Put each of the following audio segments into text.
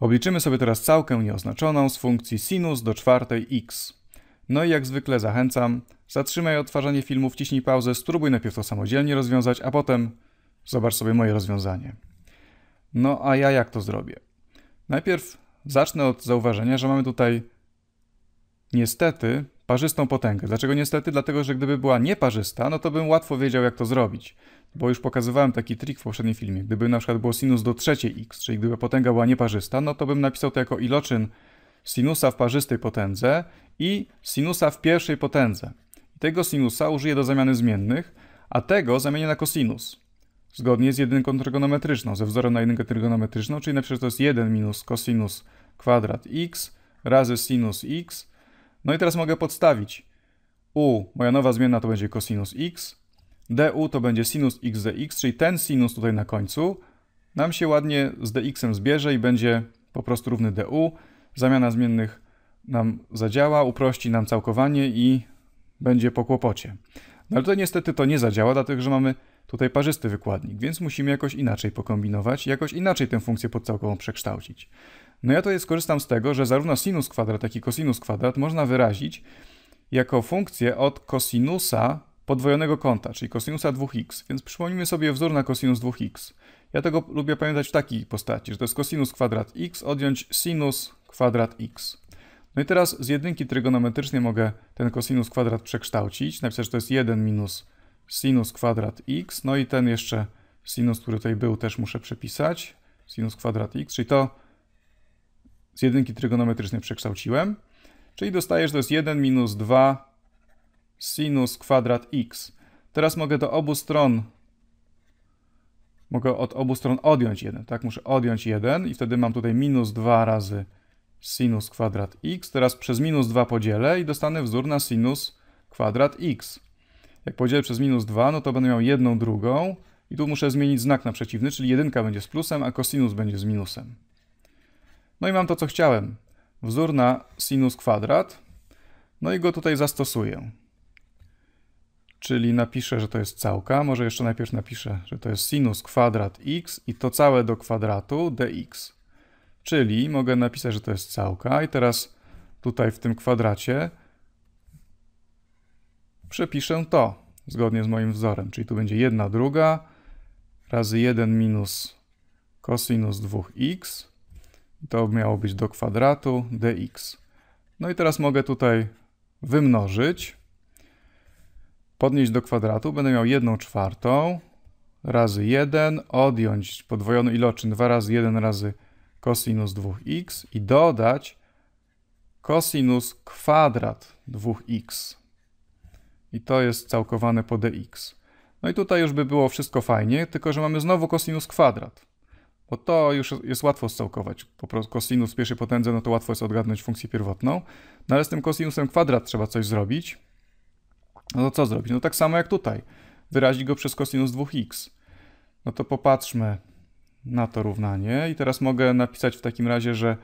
Obliczymy sobie teraz całkę nieoznaczoną z funkcji sinus do czwartej x. No i jak zwykle zachęcam, zatrzymaj odtwarzanie filmu, wciśnij pauzę, spróbuj najpierw to samodzielnie rozwiązać, a potem zobacz sobie moje rozwiązanie. No a ja jak to zrobię? Najpierw zacznę od zauważenia, że mamy tutaj niestety parzystą potęgę. Dlaczego niestety? Dlatego, że gdyby była nieparzysta, no to bym łatwo wiedział, jak to zrobić. Bo już pokazywałem taki trik w poprzednim filmie. Gdyby na przykład było sinus do trzeciej x, czyli gdyby potęga była nieparzysta, no to bym napisał to jako iloczyn sinusa w parzystej potędze i sinusa w pierwszej potędze. tego sinusa użyję do zamiany zmiennych, a tego zamienię na kosinus. Zgodnie z jedynką trygonometryczną, ze wzorem na jedynkę trygonometryczną, czyli na przykład to jest 1 minus kosinus kwadrat x razy sinus x no i teraz mogę podstawić. U, moja nowa zmienna to będzie cosinus x, du to będzie sinus x dx, czyli ten sinus tutaj na końcu nam się ładnie z dx zbierze i będzie po prostu równy du. Zamiana zmiennych nam zadziała, uprości nam całkowanie i będzie po kłopocie. No ale tutaj niestety to nie zadziała, dlatego że mamy tutaj parzysty wykładnik, więc musimy jakoś inaczej pokombinować, jakoś inaczej tę funkcję podcałkową przekształcić. No ja jest skorzystam z tego, że zarówno sinus kwadrat, jak i kosinus kwadrat można wyrazić jako funkcję od kosinusa podwojonego kąta, czyli kosinusa 2x. Więc przypomnijmy sobie wzór na kosinus 2x. Ja tego lubię pamiętać w takiej postaci, że to jest kosinus kwadrat x odjąć sinus kwadrat x. No i teraz z jedynki trygonometrycznie mogę ten kosinus kwadrat przekształcić, napisać, że to jest 1 minus sinus kwadrat x, no i ten jeszcze sinus, który tutaj był, też muszę przepisać, sinus kwadrat x, czyli to z jedynki trygonometrycznej przekształciłem, czyli dostaję, że to jest 1 minus 2 sinus kwadrat x. Teraz mogę do obu stron, mogę od obu stron odjąć 1, tak? Muszę odjąć 1 i wtedy mam tutaj minus 2 razy sinus kwadrat x. Teraz przez minus 2 podzielę i dostanę wzór na sinus kwadrat x jak podzielę przez minus 2, no to będę miał jedną drugą i tu muszę zmienić znak na przeciwny, czyli jedynka będzie z plusem, a kosinus będzie z minusem. No i mam to, co chciałem. Wzór na sinus kwadrat. No i go tutaj zastosuję. Czyli napiszę, że to jest całka. Może jeszcze najpierw napiszę, że to jest sinus kwadrat x i to całe do kwadratu dx. Czyli mogę napisać, że to jest całka i teraz tutaj w tym kwadracie przepiszę to zgodnie z moim wzorem, czyli tu będzie 1 druga razy 1 minus cosinus 2x. To miało być do kwadratu dx. No i teraz mogę tutaj wymnożyć, podnieść do kwadratu, będę miał 1 czwartą razy 1, odjąć podwojony iloczyn 2 razy 1 razy cosinus 2x i dodać cosinus kwadrat 2x i to jest całkowane po dx. No i tutaj już by było wszystko fajnie, tylko że mamy znowu cosinus kwadrat, bo to już jest łatwo scałkować. Po prostu cosinus pierwszej potędze, no to łatwo jest odgadnąć funkcję pierwotną. No ale z tym cosinusem kwadrat trzeba coś zrobić. No to co zrobić? No tak samo jak tutaj. Wyrazić go przez cosinus 2x. No to popatrzmy na to równanie i teraz mogę napisać w takim razie, że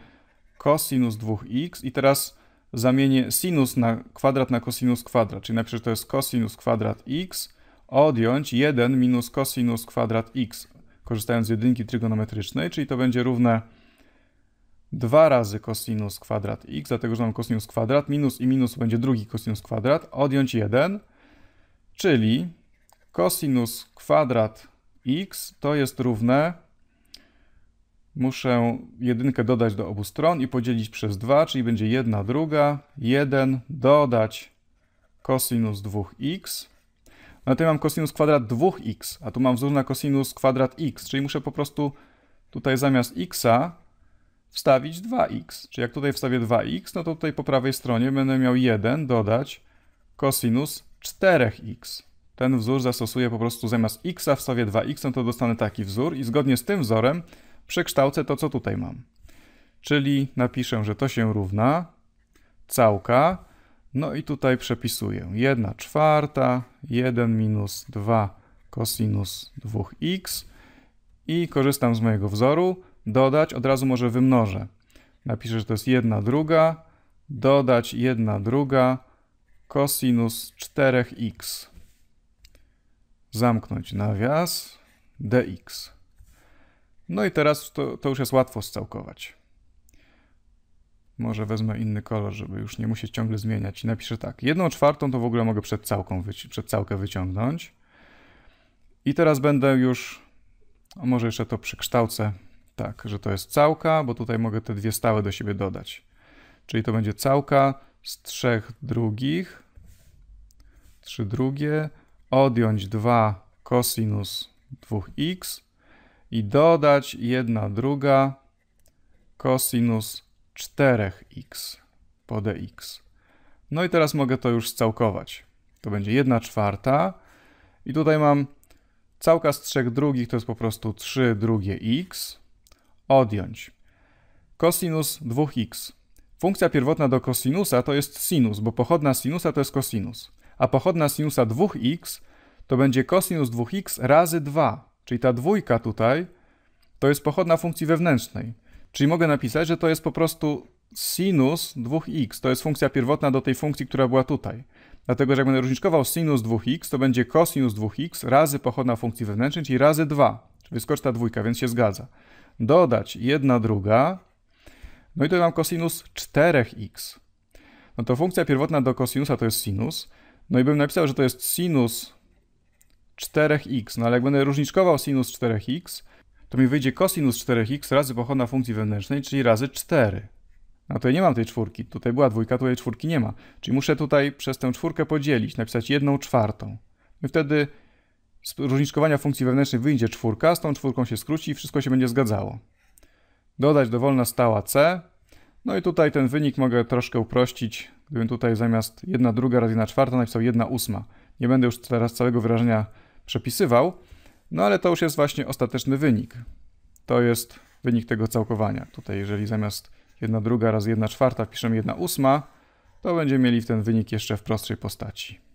cosinus 2x i teraz zamienię sinus na kwadrat na cosinus kwadrat, czyli najpierw to jest cosinus kwadrat x, odjąć 1 minus cosinus kwadrat x, korzystając z jedynki trygonometrycznej, czyli to będzie równe 2 razy cosinus kwadrat x, dlatego że mam cosinus kwadrat, minus i minus będzie drugi cosinus kwadrat, odjąć 1, czyli cosinus kwadrat x to jest równe muszę jedynkę dodać do obu stron i podzielić przez 2, czyli będzie 1 druga, 1 dodać kosinus 2x. No tutaj mam kosinus kwadrat 2x, a tu mam wzór na kosinus kwadrat x, czyli muszę po prostu tutaj zamiast x'a wstawić 2x. Czyli jak tutaj wstawię 2x, no to tutaj po prawej stronie będę miał 1 dodać kosinus 4x. Ten wzór zastosuję po prostu zamiast x'a wstawię 2x, no to dostanę taki wzór i zgodnie z tym wzorem przekształcę to, co tutaj mam. Czyli napiszę, że to się równa całka, no i tutaj przepisuję 1 czwarta, 1 minus 2 cosinus 2x i korzystam z mojego wzoru, dodać, od razu może wymnożę. Napiszę, że to jest 1 druga, dodać 1 druga cosinus 4x. Zamknąć nawias dx. No i teraz to, to już jest łatwo scałkować. Może wezmę inny kolor, żeby już nie musieć ciągle zmieniać. I napiszę tak. Jedną czwartą to w ogóle mogę przed, całką przed całkę wyciągnąć. I teraz będę już... może jeszcze to przekształcę. Tak, że to jest całka, bo tutaj mogę te dwie stałe do siebie dodać. Czyli to będzie całka z trzech drugich. Trzy drugie. Odjąć 2 cosinus 2x i dodać jedna druga cosinus 4x po dx. No i teraz mogę to już scałkować. To będzie 1 czwarta i tutaj mam całka z 3 drugich to jest po prostu 3 drugie x odjąć Cosinus 2x. Funkcja pierwotna do kosinusa to jest sinus, bo pochodna sinusa to jest kosinus, a pochodna sinusa 2x to będzie cosinus 2x razy 2, Czyli ta dwójka tutaj to jest pochodna funkcji wewnętrznej. Czyli mogę napisać, że to jest po prostu sinus 2x. To jest funkcja pierwotna do tej funkcji, która była tutaj. Dlatego, że jak będę różniczkował sinus 2x, to będzie cosinus 2x razy pochodna funkcji wewnętrznej, czyli razy 2. Wyskoczy ta dwójka, więc się zgadza. Dodać jedna druga. No i tutaj mam cosinus 4x. No to funkcja pierwotna do cosinusa to jest sinus. No i bym napisał, że to jest sinus 4x. No ale jak będę różniczkował sinus 4x, to mi wyjdzie cosinus 4x razy pochodna funkcji wewnętrznej, czyli razy 4. No tutaj nie mam tej czwórki. Tutaj była dwójka, tutaj czwórki nie ma. Czyli muszę tutaj przez tę czwórkę podzielić, napisać jedną czwartą. I wtedy z różniczkowania funkcji wewnętrznej wyjdzie czwórka, z tą czwórką się skróci i wszystko się będzie zgadzało. Dodać dowolna stała c. No i tutaj ten wynik mogę troszkę uprościć, gdybym tutaj zamiast 1 druga razy 1 czwarta napisał 1 ósma. Nie będę już teraz całego wyrażenia przepisywał, no ale to już jest właśnie ostateczny wynik. To jest wynik tego całkowania. Tutaj jeżeli zamiast 1 druga raz 1 czwarta piszemy 1 ósma, to będziemy mieli ten wynik jeszcze w prostszej postaci.